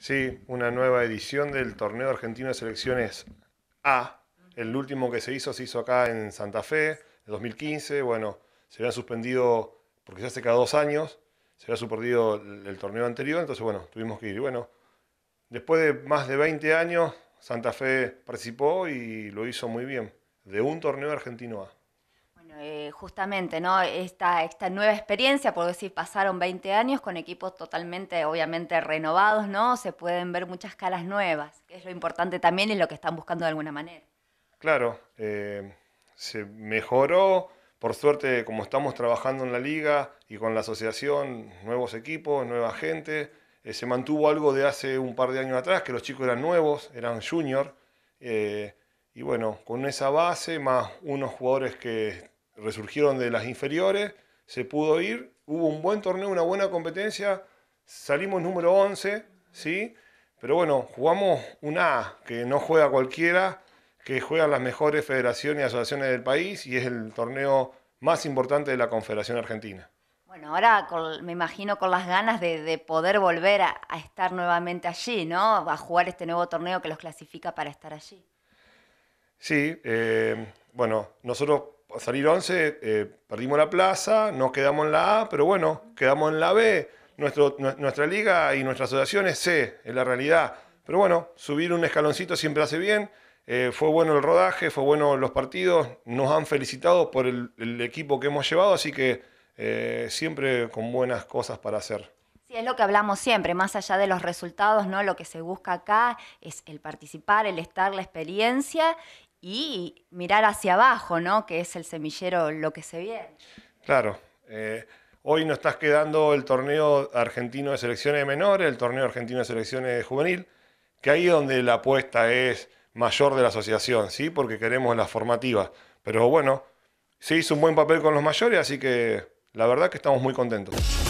Sí, una nueva edición del Torneo Argentino de Selecciones A. El último que se hizo se hizo acá en Santa Fe, en 2015. Bueno, se había suspendido, porque se hace cada dos años, se había suspendido el, torneo anterior, entonces bueno, tuvimos que ir. bueno, después de más de 20 años, Santa Fe participó y lo hizo muy bien, de un torneo argentino A. Eh, justamente, ¿no? Esta, nueva experiencia, por decir, pasaron 20 años con equipos totalmente, obviamente, renovados, ¿no? Se pueden ver muchas caras nuevas, que es lo importante también y lo que están buscando de alguna manera. Claro, eh, se mejoró, por suerte, como estamos trabajando en la liga y con la asociación, nuevos equipos, nueva gente, eh, se mantuvo algo de hace un par de años atrás, que los chicos eran nuevos, eran junior. y bueno, con esa base, más unos jugadores que resurgieron de las inferiores, se pudo ir, hubo un buen torneo, una buena competencia, salimos número 11, ¿sí? Pero bueno, jugamos un A, que no juega cualquiera, que juegan las mejores federaciones y asociaciones del país y es el torneo más importante de la Confederación Argentina. Bueno, ahora me imagino con las ganas de, poder volver a, estar nuevamente allí, ¿no? A jugar este nuevo torneo que los clasifica para estar allí. Sí, eh, bueno, nosotros salir 11, eh, perdimos la plaza, nos quedamos en la A, pero bueno, quedamos en la B. nuestra liga y nuestras asociación C, es la realidad. Pero bueno, subir un escaloncito siempre hace bien. Eh, fue bueno el rodaje, fue bueno los partidos. Nos han felicitado por el, equipo que hemos llevado, así que eh, siempre con buenas cosas para hacer. Sí, es lo que hablamos siempre, más allá de los resultados, ¿no? Lo que se busca acá es el participar, el estar, la experiencia y mirar hacia abajo, ¿no? Que es el semillero lo que se viene. Claro. Eh, hoy nos estás quedando el torneo argentino de selecciones menores, el torneo argentino de selecciones juvenil, que ahí donde la apuesta es mayor de la asociación, ¿sí? Porque queremos las formativas. Pero bueno, se hizo un buen papel con los mayores, así que la verdad que estamos muy contentos.